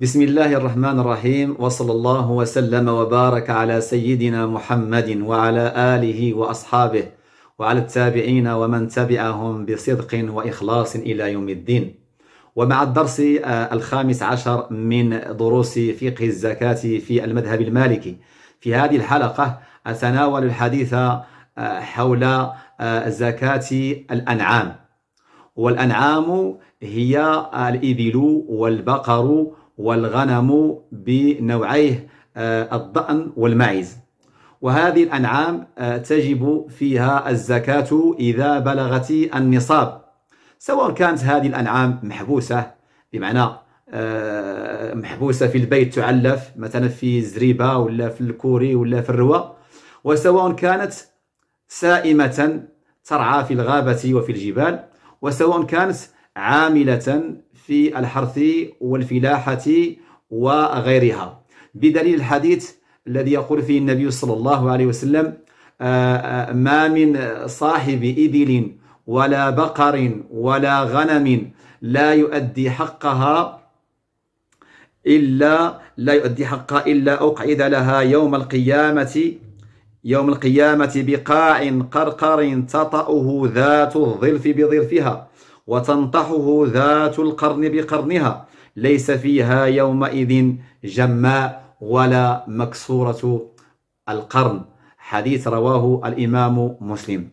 بسم الله الرحمن الرحيم وصلى الله وسلم وبارك على سيدنا محمد وعلى آله وأصحابه وعلى التابعين ومن تبعهم بصدق وإخلاص إلى يوم الدين ومع الدرس الخامس عشر من دروس فقه الزكاة في المذهب المالكي في هذه الحلقة أتناول الحديث حول زكاة الأنعام والأنعام هي الإبل والبقر والغنم بنوعيه آه، الضأن والمعز وهذه الأنعام آه، تجب فيها الزكاة إذا بلغت النصاب سواء كانت هذه الأنعام محبوسة بمعنى آه، محبوسة في البيت تعلف مثلا في زريبة ولا في الكوري ولا في الروى وسواء كانت سائمة ترعى في الغابة وفي الجبال وسواء كانت عاملة في الحرث والفلاحة وغيرها بدليل الحديث الذي يقول فيه النبي صلى الله عليه وسلم آه، آه، ما من صاحب إبل ولا بقر ولا غنم لا يؤدي حقها إلا لا يؤدي حقها إلا أقعد لها يوم القيامة يوم القيامة بقاع قرقر تطأه ذات الظلف بظلفها وتنطحه ذات القرن بقرنها ليس فيها يومئذ جماء ولا مكسورة القرن حديث رواه الإمام مسلم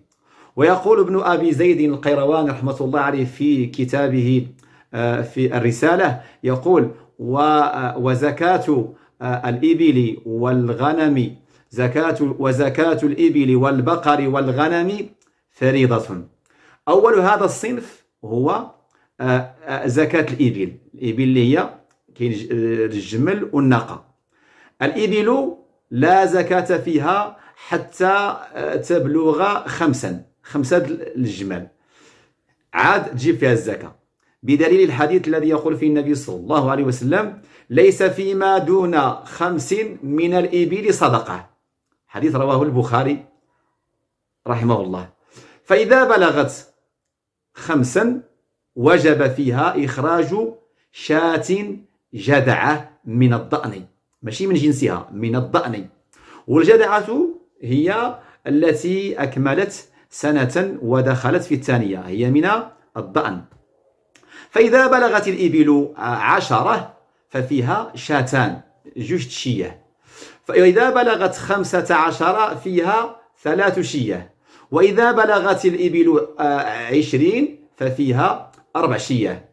ويقول ابن أبي زيد القيروان رحمة الله عليه في كتابه آه، في الرسالة يقول آه، وزكاة آه، الإبل والغنم زكاة وزكاة الإبل والبقر والغنم فريضة أول هذا الصنف هو آه، آه، زكاة الإبل الإبل اللي هي كاين الجمل آه، والناقة الإبل لا زكاة فيها حتى تبلغ خمسا خمسة الجمال عاد تجيب فيها الزكاة بدليل الحديث الذي يقول فيه النبي صلى الله عليه وسلم ليس فيما دون خمس من الإبل صدقة حديث رواه البخاري رحمه الله فإذا بلغت خمسا وجب فيها إخراج شاة جدعة من الضأن ماشي من جنسها من الضأن والجدعة هي التي أكملت سنة ودخلت في الثانية هي من الضأن فإذا بلغت الإبل عشرة ففيها شاتان جوج تشيه فإذا بلغت خمسة عشر فيها ثلاث شيه وإذا بلغت الإبل آه، عشرين ففيها أربع شية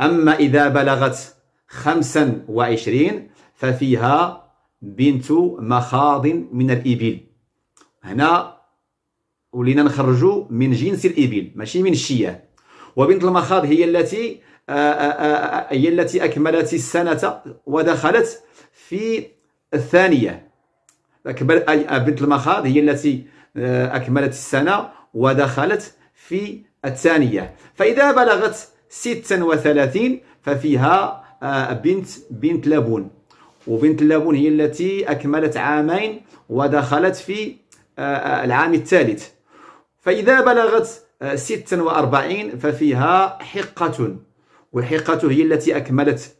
أما إذا بلغت خمسا وعشرين ففيها بنت مخاض من الإبل هنا ولينا نخرجوا من جنس الإبل ماشي من الشياه وبنت المخاض هي التي آه، آه، هي التي أكملت السنة ودخلت في الثانية بنت المخاض هي التي آه، أكملت السنة ودخلت في الثانية فإذا بلغت 36 ففيها آه، بنت بنت لبون وبنت لبون هي التي أكملت عامين ودخلت في آه، العام الثالث فإذا بلغت 46 ففيها حقة وحقة هي التي أكملت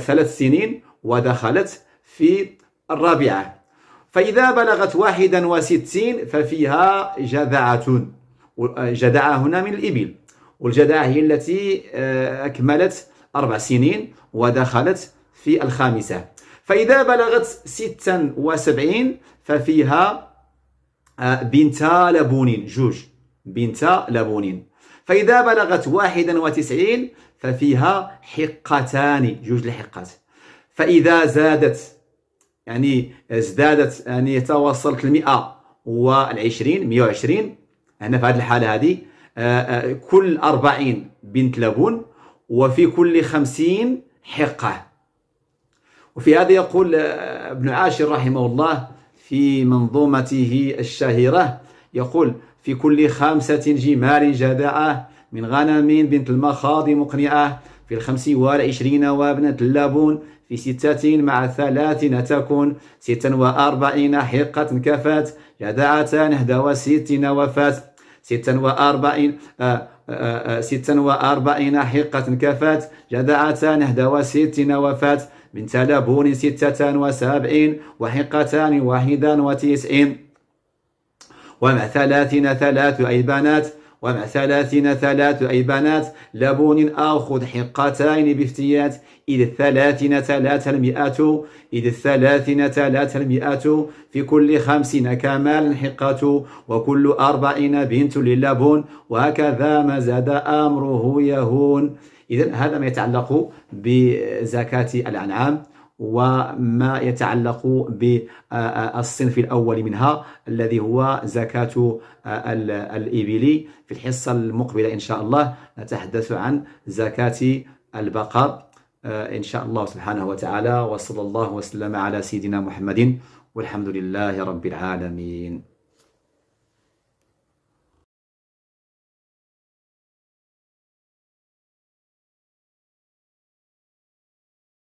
ثلاث سنين ودخلت في الرابعة فإذا بلغت واحدا وستين ففيها جذعة جدعة هنا من الإبل والجدعة هي التي آه، أكملت أربع سنين ودخلت في الخامسة فإذا بلغت ستا وسبعين ففيها آه، بنت لبون جوج بنت لبون فإذا بلغت واحدا وتسعين ففيها حقتان جوج الحقات فإذا زادت يعني ازدادت يعني توصلت ل 120 120 هنا في هذه الحاله هذه آه، آه، كل 40 بنت لبون وفي كل 50 حقه وفي هذا يقول آه، ابن عاشر رحمه الله في منظومته الشهيره يقول في كل خمسه جمال جدعه من غنم بنت المخاض مقنعه في الخمس والعشرين وابنة اللابون في ستة مع ثلاثين تكون ستا وأربعين حقة كفات جدعة نهدى وستين وفات ستا وأربعين آه، آه، آه، ستا وأربعين حقة كفات جدعة نهدى وستين وفات من لبون ستة وسبعين وحقتان واحدا وتسعين ومع ثلاثين ثلاث أي بنات ومع ثلاثين ثلاث أي بنات لبون آخذ حقتين بافتيات إذ الثلاثين ثلاث المئة إذ الثلاثين ثلاث المئة في كل خمسين كمال حقة وكل أربعين بنت للبون وهكذا ما زاد أمره يهون إذا هذا ما يتعلق بزكاة الأنعام وما يتعلق بالصنف الأول منها الذي هو زكاة الإبلي في الحصة المقبلة إن شاء الله نتحدث عن زكاة البقر إن شاء الله سبحانه وتعالى وصلى الله وسلم على سيدنا محمد والحمد لله رب العالمين